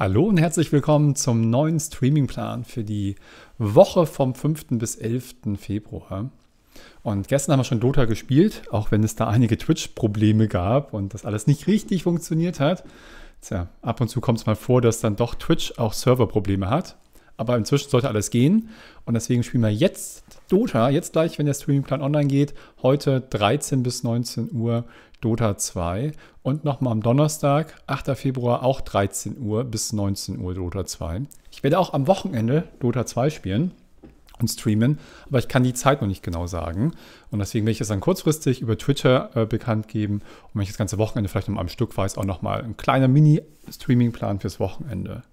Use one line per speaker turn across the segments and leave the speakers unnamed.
Hallo und herzlich willkommen zum neuen Streamingplan für die Woche vom 5. bis 11. Februar. Und gestern haben wir schon Dota gespielt, auch wenn es da einige Twitch-Probleme gab und das alles nicht richtig funktioniert hat. Tja, ab und zu kommt es mal vor, dass dann doch Twitch auch Serverprobleme hat. Aber inzwischen sollte alles gehen und deswegen spielen wir jetzt Dota, jetzt gleich, wenn der Streamingplan online geht, heute 13 bis 19 Uhr Dota 2 und nochmal am Donnerstag, 8. Februar, auch 13 Uhr bis 19 Uhr Dota 2. Ich werde auch am Wochenende Dota 2 spielen und streamen, aber ich kann die Zeit noch nicht genau sagen. Und deswegen werde ich es dann kurzfristig über Twitter äh, bekannt geben. Und wenn ich das ganze Wochenende vielleicht noch mal am Stück weiß, auch nochmal ein kleiner Mini-Streaming-Plan fürs Wochenende.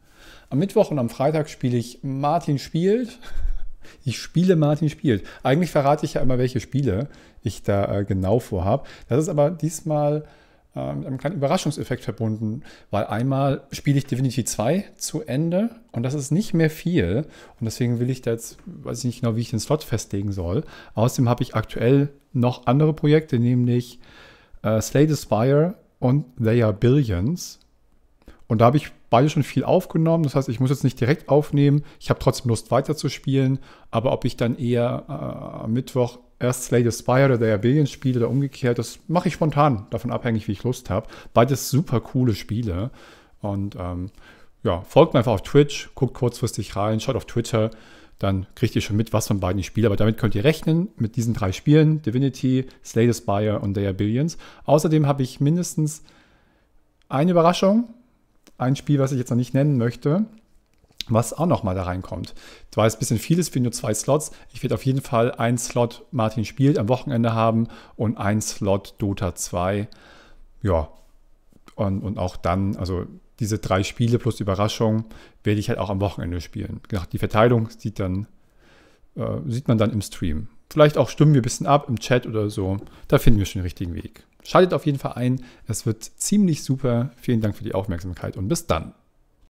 Am Mittwoch und am Freitag spiele ich Martin spielt. Ich spiele Martin spielt. Eigentlich verrate ich ja immer, welche Spiele ich da äh, genau vorhab. Das ist aber diesmal äh, mit einem kleinen Überraschungseffekt verbunden, weil einmal spiele ich Divinity 2 zu Ende und das ist nicht mehr viel. Und deswegen will ich da jetzt, weiß ich nicht genau, wie ich den Slot festlegen soll. Außerdem habe ich aktuell noch andere Projekte, nämlich äh, Slay the Spire und They Are Billions. Und da habe ich beide schon viel aufgenommen. Das heißt, ich muss jetzt nicht direkt aufnehmen. Ich habe trotzdem Lust weiterzuspielen. Aber ob ich dann eher äh, am Mittwoch erst Slay the Spire oder der Billion spiele oder umgekehrt, das mache ich spontan, davon abhängig, wie ich Lust habe. Beides super coole Spiele. Und ähm, ja, folgt mir einfach auf Twitch, guckt kurzfristig rein, schaut auf Twitter dann kriegt ihr schon mit, was von beiden ich spiele. Aber damit könnt ihr rechnen mit diesen drei Spielen: Divinity, Slay the Spire und They Billions. Außerdem habe ich mindestens eine Überraschung ein Spiel, was ich jetzt noch nicht nennen möchte, was auch nochmal da reinkommt. Zwar ist ein bisschen vieles für nur zwei Slots. Ich werde auf jeden Fall einen Slot Martin spielt am Wochenende haben und einen Slot Dota 2. Ja, und, und auch dann, also diese drei Spiele plus Überraschung werde ich halt auch am Wochenende spielen. Genau, die Verteilung sieht dann, äh, sieht man dann im Stream. Vielleicht auch stimmen wir ein bisschen ab im Chat oder so. Da finden wir schon den richtigen Weg. Schaltet auf jeden Fall ein. Es wird ziemlich super. Vielen Dank für die Aufmerksamkeit und bis dann.